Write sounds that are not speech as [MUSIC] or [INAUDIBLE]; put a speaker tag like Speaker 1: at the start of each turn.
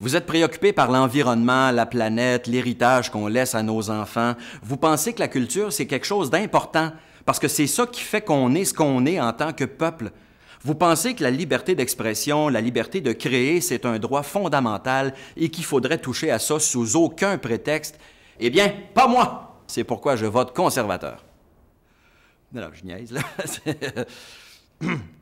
Speaker 1: Vous êtes préoccupé par l'environnement, la planète, l'héritage qu'on laisse à nos enfants. Vous pensez que la culture, c'est quelque chose d'important, parce que c'est ça qui fait qu'on est ce qu'on est en tant que peuple. Vous pensez que la liberté d'expression, la liberté de créer, c'est un droit fondamental et qu'il faudrait toucher à ça sous aucun prétexte. Eh bien, pas moi! C'est pourquoi je vote conservateur. Alors, je niaise,
Speaker 2: là. [LAUGHS]